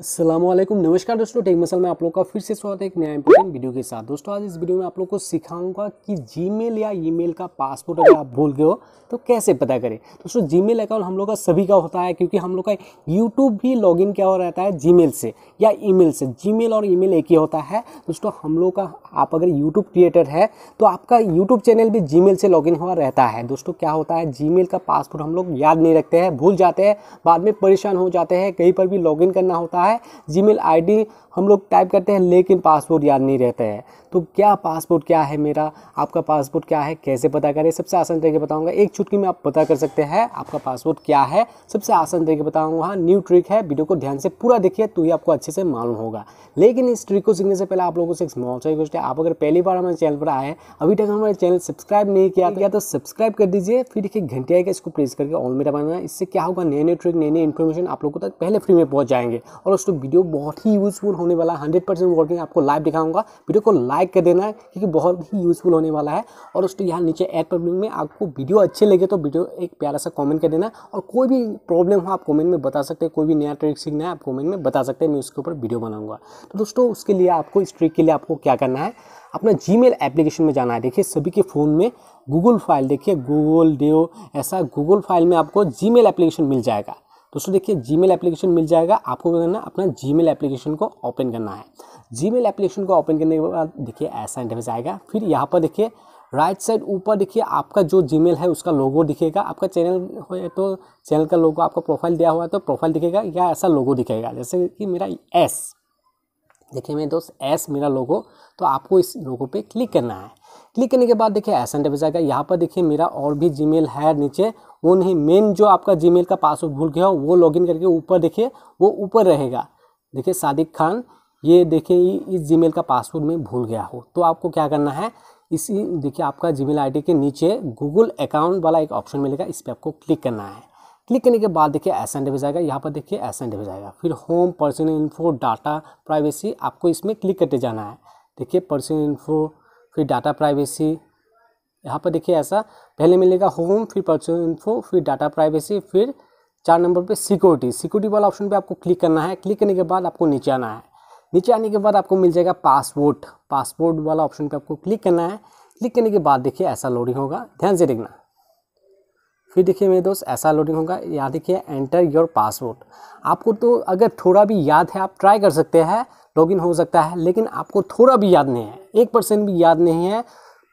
असलम नमस्कार दोस्तों take muscle में आप लोग का फिर से स्वागत है एक नया इंपॉर्टेंट वीडियो के साथ दोस्तों आज इस वीडियो में आप लोग को सिखाऊंगा कि जीमेल या ईमेल का पासवर्ड अगर आप भूल गए हो तो कैसे पता करें दोस्तों जीमेल अकाउंट हम लोग का सभी का होता है क्योंकि हम लोग का यूट्यूब भी लॉगिन क्या हो रहता है मेल से या मेल से मेल और मेल एक ही होता है दोस्तों हम लोग का आप अगर यूट्यूब क्रिएटर है तो आपका यूट्यूब चैनल भी मेल से लॉगिन हुआ रहता है दोस्तों क्या होता है मेल का पासवर्ड हम लोग याद नहीं रखते हैं भूल जाते हैं बाद में परेशान हो जाते हैं कहीं पर भी लॉगिन करना होता है है जीमेल आईडी हम लोग टाइप करते हैं लेकिन पासपोर्ट याद नहीं रहते हैं तो क्या पासपोर्ट क्या है मेरा आपका पासपोर्ट क्या है कैसे पता करें सबसे आसान तरीके बताऊंगा एक छुटकी में आप पता कर सकते हैं आपका पासपोर्ट क्या है सबसे आसान तरीके बताऊंगा हाँ न्यू ट्रिक है वीडियो को ध्यान से पूरा देखिए तो ही आपको अच्छे से मालूम होगा लेकिन इस ट्रिक को सीखने से पहले आप लोगों से एक स्मॉल सा है आप अगर पहली बार हमारे चैनल पर आए अभी तक हमारे चैनल सब्सक्राइब नहीं किया गया तो सब्सक्राइब तो कर दीजिए फिर देखिए घंटे आएगा इसको प्रेस करके ऑल मेरा बनाना इससे क्या होगा नए नए ट्रिक नए नए इन्फॉर्मेशन आप लोगों तक पहले फ्री में पहुँच जाएंगे और दोस्तों वीडियो बहुत ही यूज़फुल होने वाला है हंड्रेड परसेंट वर्किंग आपको लाइव दिखाऊंगा वीडियो को लाइक कर देना है क्योंकि बहुत ही यूज़फुल होने वाला है और दोस्तों यहाँ नीचे एड प्रॉब्लम में आपको वीडियो अच्छे लगे तो वीडियो एक प्यारा सा कॉमेंट कर देना और कोई भी प्रॉब्लम हो आप कॉमेंट में बता सकते हैं कोई भी नया ट्रिक सीखना है आप कॉमेंट में बता सकते हैं मैं उसके ऊपर वीडियो बनाऊंगा तो दोस्तों उसके लिए आपको इस ट्रिक के लिए आपको क्या करना है अपना मेल एप्लीकेशन में जाना है देखिए सभी के फ़ोन में गूगल फाइल देखिए गूगल डेओ ऐसा गूगल फाइल में आपको मेल एप्लीकेशन मिल जाएगा दोस्तों देखिए जीमेल एप्लीकेशन मिल जाएगा आपको क्या करना अपना जीमेल एप्लीकेशन को ओपन करना है जीमेल एप्लीकेशन को ओपन करने के बाद देखिए ऐसा इंटरफेस आएगा फिर यहाँ पर देखिए राइट साइड ऊपर देखिए आपका जो जीमेल है उसका लोगो दिखेगा आपका चैनल हो तो चैनल का लोगो आपका प्रोफाइल दिया हुआ है तो प्रोफाइल दिखेगा या ऐसा लोगो दिखेगा जैसे कि मेरा एस देखिए मेरे दोस्त एस मेरा लोगो तो आपको इस लोगो पे क्लिक करना है क्लिक करने के बाद देखिए एस एंड जाएगा यहाँ पर देखिए मेरा और भी जी है नीचे वो नहीं मेन जो आपका जी का पासवर्ड भूल गया हो वो लॉगिन करके ऊपर देखिए वो ऊपर रहेगा देखिए सादिक खान ये देखिए इस जी का पासवर्ड में भूल गया हो तो आपको क्या करना है इसी देखिए आपका जी मेल के नीचे गूगल अकाउंट वाला एक ऑप्शन मिलेगा इस पर आपको क्लिक करना है क्लिक करने के बाद देखिए एस एंड जाएगा यहाँ पर देखिए एस एंड जाएगा फिर home personal info data privacy आपको इसमें क्लिक करते जाना है देखिए पर्सनल इन्फो फिर डाटा प्राइवेसी यहाँ पर देखिए ऐसा पहले मिलेगा होम फिर पर्सनल इन्फो फिर डाटा प्राइवेसी फिर चार नंबर पे सिक्योरिटी सिक्योरिटी वाला ऑप्शन पे आपको क्लिक करना है क्लिक करने के बाद आपको नीचे आना है नीचे आने के बाद आपको मिल जाएगा पासवोर्ट पासवोर्ट वाला ऑप्शन पे आपको क्लिक करना है क्लिक करने के बाद देखिए ऐसा लोडिंग होगा ध्यान से देखना फिर देखिए मेरे दोस्त ऐसा लोडिंग होगा यहाँ देखिए एंटर योर पासवर्ड आपको तो अगर थोड़ा भी याद है आप ट्राई कर सकते हैं लॉगिन हो सकता है लेकिन आपको थोड़ा भी याद नहीं है एक परसेंट भी याद नहीं है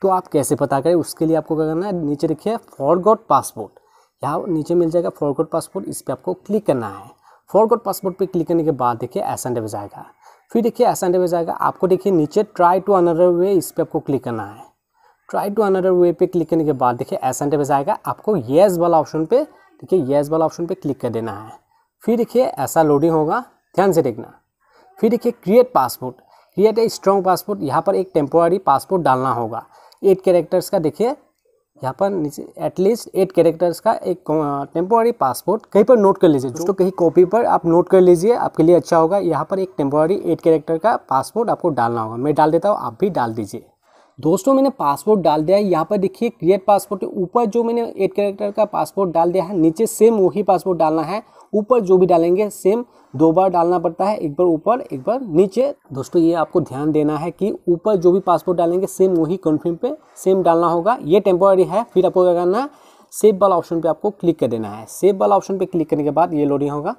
तो आप कैसे पता करें उसके लिए आपको क्या करना है नीचे लिखिए फॉरगॉट पासपोर्ट यहाँ नीचे मिल जाएगा फॉरगॉट पासपोर्ट इस पर आपको क्लिक करना है फॉरगॉट पासपोर्ट पर क्लिक करने के बाद देखिए ऐसा डेबेज आएगा फिर देखिए ऐसा डेबेज आएगा आपको देखिए नीचे ट्राई टू अनदर वे इस पर आपको क्लिक करना है ट्राई टू अनदर वे पे क्लिक करने के बाद देखिए ऐसा डेबेज आएगा आपको येस वाला ऑप्शन पे देखिए येस वाला ऑप्शन पे क्लिक कर देना है फिर देखिए ऐसा लोडिंग होगा ध्यान से देखना फिर देखिए create password create a strong password यहाँ पर एक टेम्पोरी पासपोर्ट डालना होगा एट कैरेक्टर्स का देखिए यहाँ पर नीचे एटलीस्ट एट कैरेक्टर्स का एक टेम्पोरी पासपोर्ट कहीं पर नोट कर लीजिए जो तो कहीं कॉपी पर आप नोट कर लीजिए आपके लिए अच्छा होगा यहाँ पर एक टेम्पोरी एट कैरेक्टर का पासपोर्ट आपको डालना होगा मैं डाल देता हूँ आप भी डाल दीजिए दोस्तों मैंने पासपोर्ट डाल दिया है यहाँ पर देखिए क्रिएट पासपोर्ट के ऊपर जो मैंने एट कैरेक्टर का पासपोर्ट डाल दिया है नीचे सेम वही पासपोर्ट डालना है ऊपर जो भी डालेंगे सेम दो बार डालना पड़ता है एक बार ऊपर एक बार नीचे दोस्तों ये आपको ध्यान देना है कि ऊपर जो भी पासपोर्ट डालेंगे सेम वही कन्फर्म पे सेम डालना होगा ये टेम्पोरी है फिर आपको क्या करना है सेव वाला ऑप्शन पर आपको क्लिक कर देना है सेव वाला ऑप्शन पर क्लिक करने के बाद ये लोडिंग होगा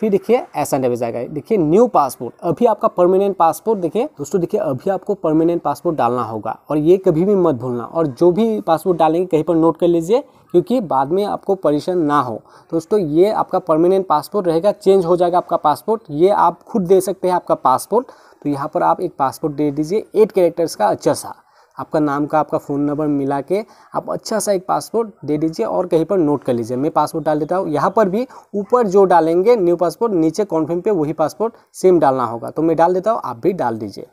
फिर देखिए ऐसा इंटरव्यूज आएगा देखिए न्यू पासपोर्ट अभी आपका परमानेंट पासपोर्ट देखिए दोस्तों देखिए अभी आपको परमानेंट पासपोर्ट डालना होगा और ये कभी भी मत भूलना और जो भी पासपोर्ट डालेंगे कहीं पर नोट कर लीजिए क्योंकि बाद में आपको परेशान ना हो दोस्तों ये आपका परमानेंट पासपोर्ट रहेगा चेंज हो जाएगा आपका पासपोर्ट ये आप खुद दे सकते हैं आपका पासपोर्ट तो यहाँ पर आप एक पासपोर्ट दे दीजिए एट कैरेक्टर्स का अच्छा सा आपका नाम का आपका फ़ोन नंबर मिला के आप अच्छा सा एक पासपोर्ट दे दीजिए और कहीं पर नोट कर लीजिए मैं पासपोर्ट डाल देता हूँ यहाँ पर भी ऊपर जो डालेंगे न्यू पासपोर्ट नीचे कॉन्फर्म पे वही पासपोर्ट सेम डालना होगा तो मैं डाल देता हूँ आप भी डाल दीजिए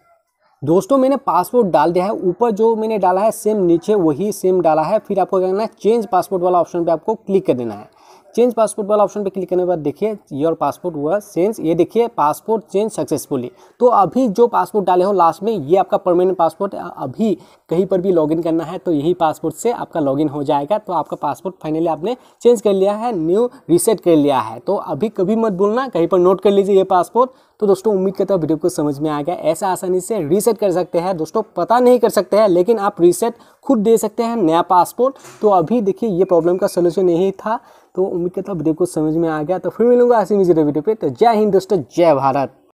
दोस्तों मैंने पासपोर्ट डाल दिया है ऊपर जो मैंने डाला है सेम नीचे वही सेम डाला है फिर आपको क्या करना है चेंज पासपोर्ट वाला ऑप्शन पे आपको क्लिक कर देना है चेंज पासपोर्ट वाला ऑप्शन पे क्लिक करने के बाद देखिए योर पासपोर्ट हुआ चेंज ये देखिए पासपोर्ट चेंज सक्सेसफुली तो अभी जो पासपोर्ट डाले हो लास्ट में ये आपका परमानेंट पासपोर्ट अभी कहीं पर भी लॉगिन करना है तो यही पासपोर्ट से आपका लॉगिन हो जाएगा तो आपका पासपोर्ट फाइनली आपने चेंज कर लिया है न्यू रिसेट कर लिया है तो अभी कभी मत भूलना कहीं पर नोट कर लीजिए ये पासपोर्ट तो दोस्तों उम्मीद करता हूँ वीडियो को समझ में आ गया ऐसा आसानी से रीसेट कर सकते हैं दोस्तों पता नहीं कर सकते हैं लेकिन आप रीसेट खुद दे सकते हैं नया पासपोर्ट तो अभी देखिए ये प्रॉब्लम का सोल्यूशन यही था तो उम्मीद करता हूँ वीडियो को समझ में आ गया तो फिर मिलूंगा ऐसी मुझे वीडियो पर तो जय हिंद दोस्तों जय भारत